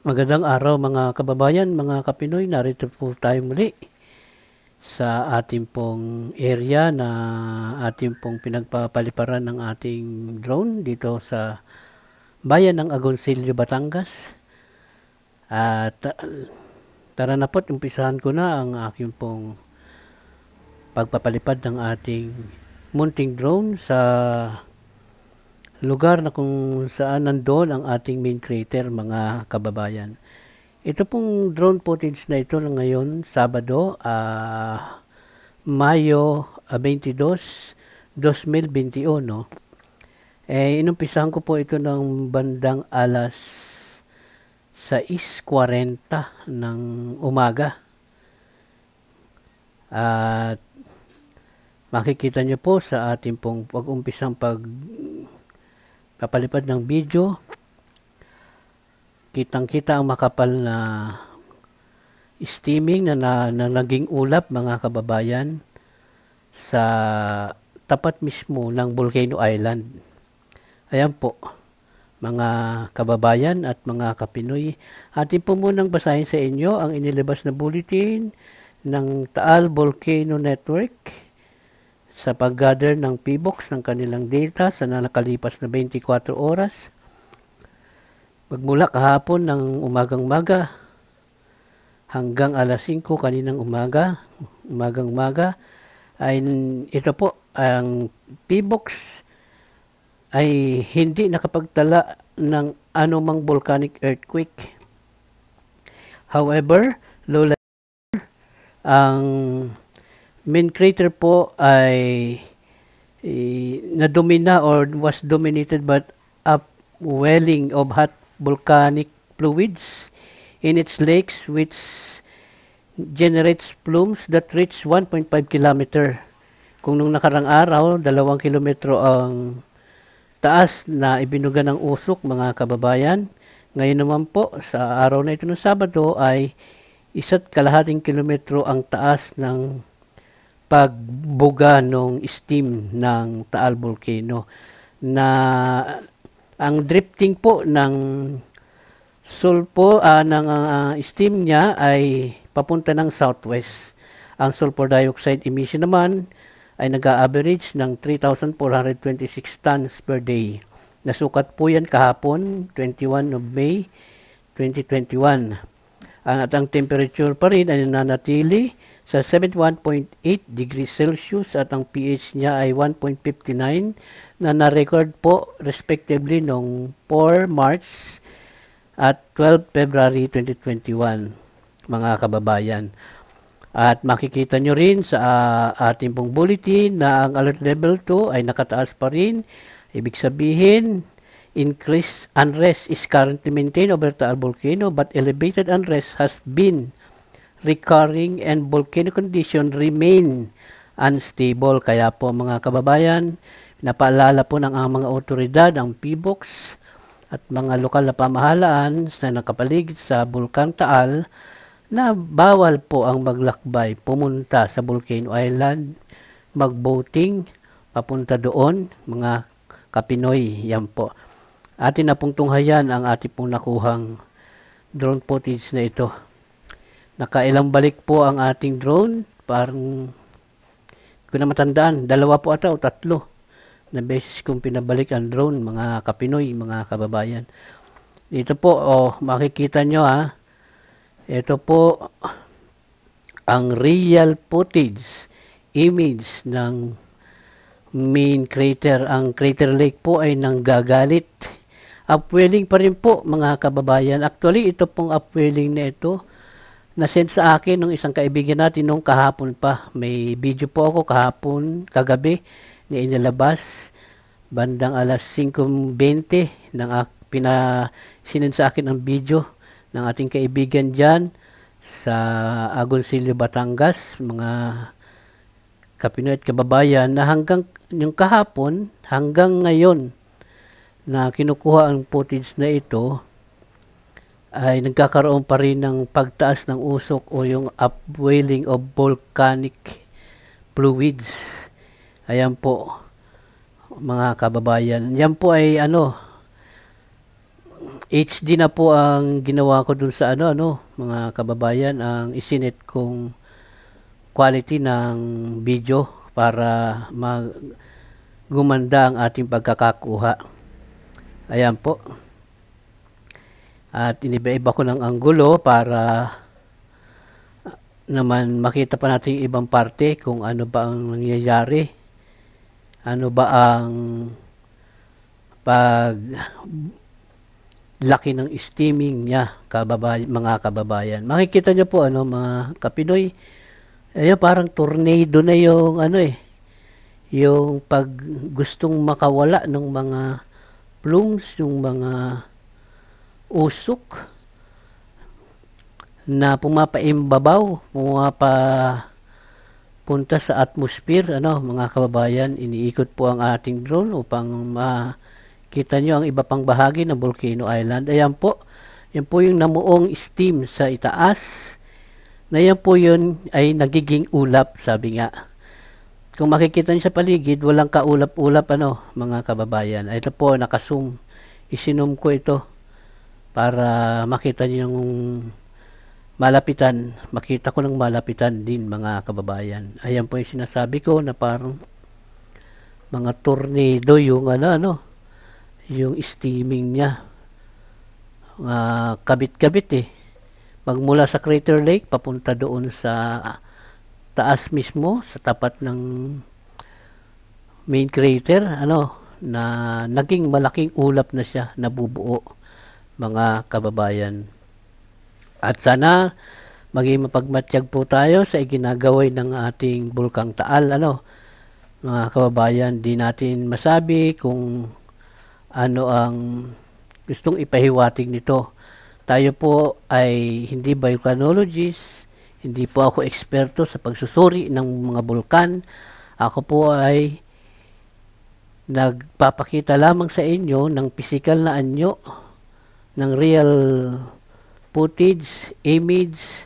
Magandang araw mga kababayan, mga kapinoy. Narito po tayo muli sa ating pong area na ating pong pinagpapaliparan ng ating drone dito sa bayan ng Agoncillo, Batangas. At ah, tara na po't umpisahan ko na ang aking pong pagpapalipad ng ating munting drone sa lugar na kung saan nandoon ang ating main crater mga kababayan. Ito pong drone footage na ito ngayon, Sabado, uh, Mayo 22, ah, 2021. Eh, inumpisahan ko po ito ng bandang alas 6.40 ng umaga. At makikita nyo po sa ating pong pag-umpisang pag, -umpisang pag papalipad ng video kitang kita ang makapal na steaming na, na, na naging ulap mga kababayan sa tapat mismo ng Volcano Island ayan po mga kababayan at mga kapinoy atin po munang basahin sa inyo ang inilabas na bulletin ng Taal Volcano Network sa paggather ng PBOX ng kanilang data sa nakalipas na 24 oras. Magmula kahapon ng umagang-maga hanggang alas 5 kaninang umaga, umagang-maga, ay ito po, ang PBOX ay hindi nakapagtala ng anumang volcanic earthquake. However, low ang main crater po ay eh, nadomina or was dominated by upwelling of hot volcanic fluids in its lakes which generates plumes that reach 1.5 kilometer. Kung nung nakarang araw, dalawang kilometro ang taas na ibinuga ng usok mga kababayan. Ngayon naman po, sa araw na ito ng Sabado ay isa't kalahating kilometro ang taas ng pagbuga ng steam ng Taal Volcano na ang drifting po ng sulfo uh, ah, ng uh, steam niya ay papunta ng southwest. Ang sulfur dioxide emission naman ay nag-average ng 3,426 tons per day. Nasukat po yan kahapon, 21 of May 2021. Ang at ang temperature pa rin ay nananatili sa 71.8 degrees Celsius at ang pH niya ay 1.59 na na-record po respectively noong 4 March at 12 February 2021 mga kababayan. At makikita nyo rin sa uh, ating pong bulletin na ang alert level 2 ay nakataas pa rin. Ibig sabihin, increased unrest is currently maintained over Taal Volcano but elevated unrest has been recurring and volcanic condition remain unstable. Kaya po mga kababayan, napaalala po ng mga otoridad, ang PBOX at mga lokal na pamahalaan sa nakapaligid sa Bulkan Taal na bawal po ang maglakbay pumunta sa Volcano Island, magboating, papunta doon, mga kapinoy, yan po. Atin na pong tunghayan ang ating pong nakuhang drone footage na ito. Nakailang balik po ang ating drone. Parang, hindi ko na matandaan. Dalawa po ata o tatlo na beses kong pinabalik ang drone, mga kapinoy, mga kababayan. Dito po, oh, makikita nyo ha. Ito po ang real footage, image ng main crater. Ang crater lake po ay nanggagalit. Upwelling pa rin po mga kababayan. Actually, ito pong upwelling na ito nasend sa akin ng isang kaibigan natin nung kahapon pa. May video po ako kahapon, kagabi, na inilabas. Bandang alas 5.20 ng pina, sa akin ang video ng ating kaibigan dyan sa Agoncillo, Batangas, mga kapinoy at kababayan na hanggang yung kahapon hanggang ngayon na kinukuha ang footage na ito ay nagkakaroon pa rin ng pagtaas ng usok o yung upwelling of volcanic fluids. Ayan po mga kababayan. Yan po ay ano HD na po ang ginawa ko dun sa ano ano mga kababayan ang isinet kong quality ng video para mag gumanda ang ating pagkakakuha. Ayan po. At iniba-iba ko ng anggulo para naman makita pa natin ibang parte kung ano ba ang nangyayari. Ano ba ang pag laki ng steaming niya kababay, mga kababayan. Makikita niyo po ano mga kapinoy, ayun parang tornado na yung ano eh, yung pag gustong makawala ng mga plumes, yung mga usok na pumapaimbabaw, pumapa punta sa atmosphere, ano, mga kababayan, iniikot po ang ating drone upang makita nyo ang iba pang bahagi ng Volcano Island. Ayan po, yan po yung namuong steam sa itaas, na yan po yun ay nagiging ulap, sabi nga. Kung makikita nyo sa paligid, walang kaulap-ulap, ano, mga kababayan. Ito po, nakasum. isinom ko ito para makita niyo yung malapitan, makita ko ng malapitan din mga kababayan. Ayan po yung sinasabi ko na parang mga tornado yung ano, ano yung steaming niya. Kabit-kabit uh, -kabit eh. Magmula sa Crater Lake papunta doon sa taas mismo sa tapat ng main crater ano na naging malaking ulap na siya nabubuo mga kababayan. At sana maging mapagmatyag po tayo sa iginagaway ng ating bulkang Taal. Ano, mga kababayan, di natin masabi kung ano ang gustong ipahiwatig nito. Tayo po ay hindi volcanologist, hindi po ako eksperto sa pagsusuri ng mga bulkan. Ako po ay nagpapakita lamang sa inyo ng pisikal na anyo ng real footage, image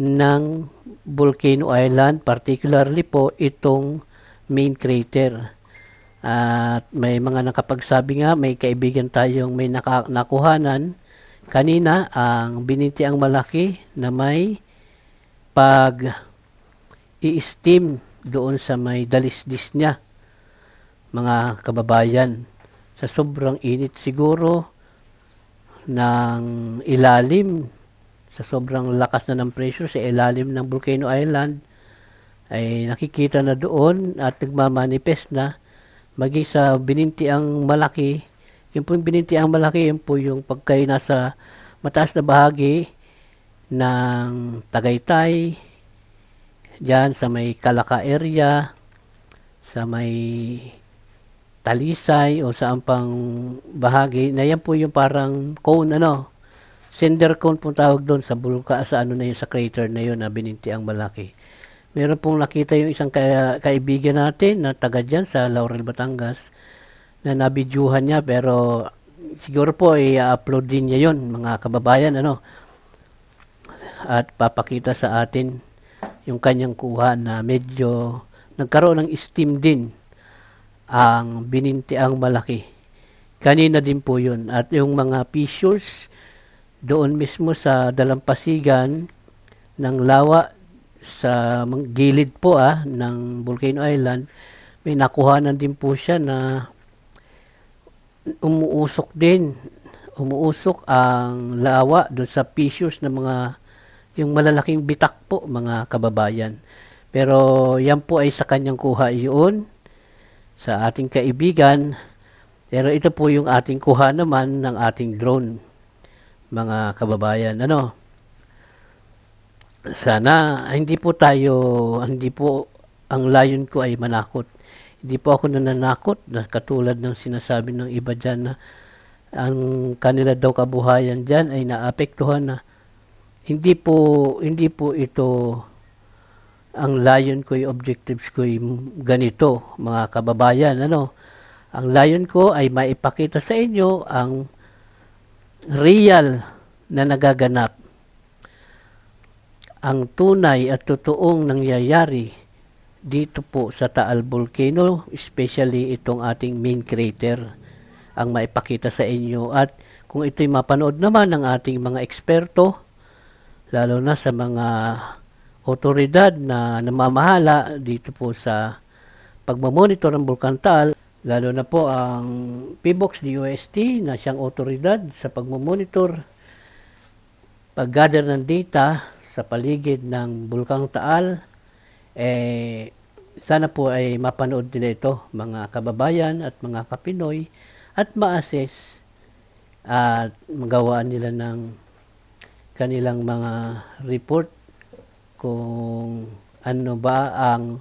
ng Volcano Island, particularly po itong main crater. At may mga nakapagsabi nga, may kaibigan tayong may nakuhanan kanina ang bininti ang malaki na may pag i-steam doon sa may dalisdis niya mga kababayan sa sobrang init siguro ng ilalim sa sobrang lakas na ng pressure sa ilalim ng Volcano Island ay nakikita na doon at nagmamanifest na maging sa bininti ang malaki yun po yung bininti ang malaki yun po yung pagkay nasa mataas na bahagi ng Tagaytay dyan sa may Kalaka area sa may talisay o saan pang bahagi na yan po yung parang cone ano cinder cone po tawag doon sa bulka sa ano na yun sa crater na yun na bininti ang malaki meron pong nakita yung isang ka kaibigan natin na taga dyan sa Laurel Batangas na nabidyuhan niya pero siguro po i-upload din niya yon mga kababayan ano at papakita sa atin yung kanyang kuha na medyo nagkaroon ng steam din ang binintiang malaki. Kanina din po yun. At yung mga fissures doon mismo sa dalampasigan ng lawa sa gilid po ah, ng Volcano Island, may nakuhanan din po siya na umuusok din umuusok ang lawa doon sa fissures ng mga yung malalaking bitak po mga kababayan. Pero yan po ay sa kanyang kuha iyon sa ating kaibigan. Pero ito po yung ating kuha naman ng ating drone, mga kababayan. Ano? Sana hindi po tayo, hindi po ang layon ko ay manakot. Hindi po ako nananakot na katulad ng sinasabi ng iba dyan na ang kanila daw kabuhayan dyan ay naapektuhan na hindi po hindi po ito ang layon ko, yung objectives ko yung ganito, mga kababayan, ano? Ang layon ko ay maipakita sa inyo ang real na nagaganap. Ang tunay at totoong nangyayari dito po sa Taal Volcano, especially itong ating main crater ang maipakita sa inyo at kung ito'y mapanood naman ng ating mga eksperto, lalo na sa mga otoridad na namamahala dito po sa pagmamonitor ng Bulkantal, lalo na po ang PBOX DOST na siyang otoridad sa pagmamonitor, paggather ng data sa paligid ng Bulkang Taal, eh, sana po ay mapanood nila ito mga kababayan at mga kapinoy at ma-assess at magawaan nila ng kanilang mga report kung ano ba ang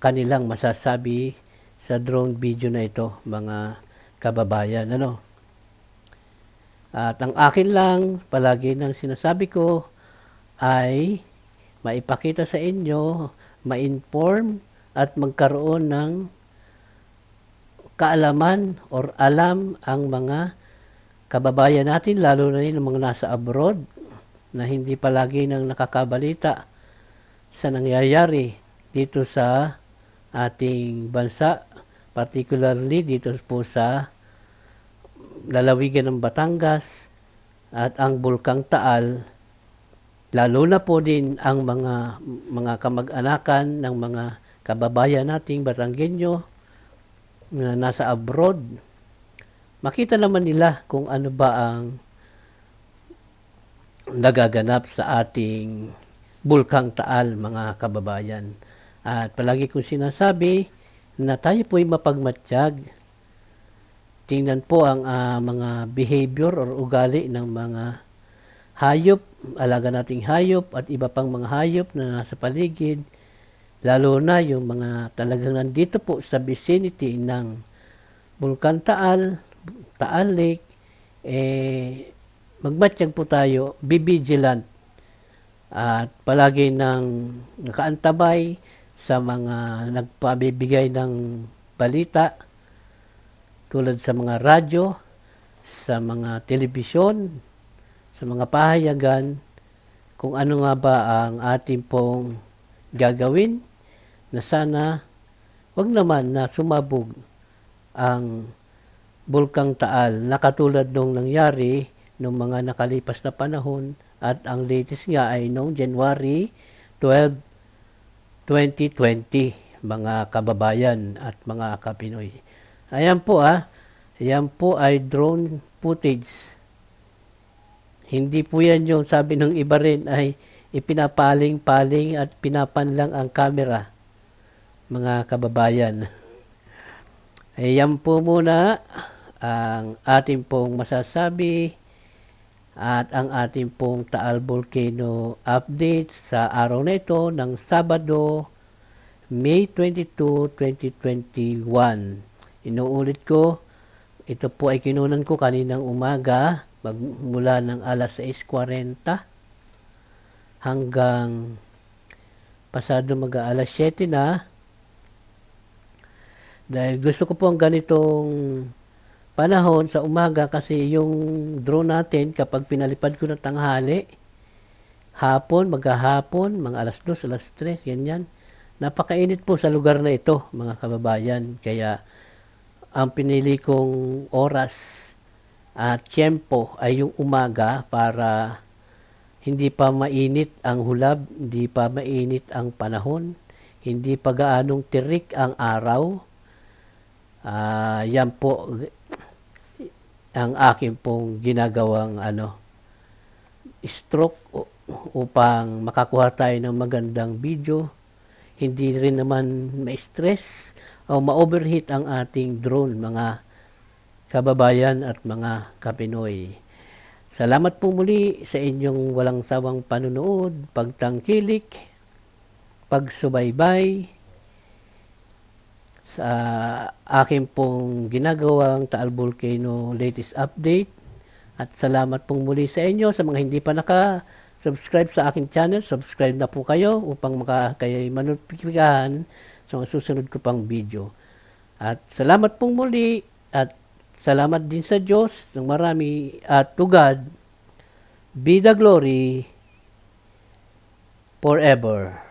kanilang masasabi sa drone video na ito, mga kababayan. Ano? At ang akin lang, palagi nang sinasabi ko, ay maipakita sa inyo, ma-inform, at magkaroon ng kaalaman or alam ang mga kababayan natin, lalo na yung mga nasa abroad, na hindi palagi nang nakakabalita sa nangyayari dito sa ating bansa, particularly dito po sa lalawigan ng Batangas at ang Bulkang Taal, lalo na po din ang mga mga kamag-anakan ng mga kababayan nating Batanggenyo na nasa abroad. Makita naman nila kung ano ba ang nagaganap sa ating Bulkang Taal, mga kababayan. At palagi kong sinasabi na tayo po ay mapagmatsyag. Tingnan po ang uh, mga behavior or ugali ng mga hayop, alaga nating hayop at iba pang mga hayop na nasa paligid, lalo na yung mga talagang nandito po sa vicinity ng Bulkan Taal, Taal Lake, eh, magbatyag po tayo, vigilant at palagi nang nakaantabay sa mga nagpabibigay ng balita tulad sa mga radyo, sa mga telebisyon, sa mga pahayagan, kung ano nga ba ang ating pong gagawin na sana wag naman na sumabog ang bulkang Taal na katulad nung nangyari ng mga nakalipas na panahon at ang latest nga ay noong January 12, 2020 mga kababayan at mga kapinoy. Ayan po ah, ayan po ay drone footage. Hindi po yan yung sabi ng iba rin ay ipinapaling-paling at pinapanlang ang camera mga kababayan. Ayan po muna ang ating pong masasabi at ang ating pong Taal Volcano update sa araw na ito ng Sabado, May 22, 2021. Inuulit ko, ito po ay kinunan ko kaninang umaga magmula ng alas 6.40 hanggang pasado mag-aalas 7 na dahil gusto ko po ang ganitong panahon sa umaga kasi yung drone natin kapag pinalipad ko ng tanghali, hapon, maghahapon, mga alas 2, alas 3, ganyan. Napakainit po sa lugar na ito, mga kababayan. Kaya ang pinili kong oras at tiyempo ay yung umaga para hindi pa mainit ang hulab, hindi pa mainit ang panahon, hindi pa gaanong tirik ang araw. Uh, yan po ang akin pong ginagawang ano stroke upang makakuha tayo ng magandang video. Hindi rin naman ma-stress o ma-overheat ang ating drone mga kababayan at mga kapinoy. Salamat po muli sa inyong walang sawang panunood, pagtangkilik, pagsubaybay, sa akin pong ginagawang Taal Volcano latest update. At salamat pong muli sa inyo sa mga hindi pa naka-subscribe sa aking channel. Subscribe na po kayo upang maka kayo manotificahan sa mga susunod ko pang video. At salamat pong muli at salamat din sa Diyos ng marami at to God be the glory forever.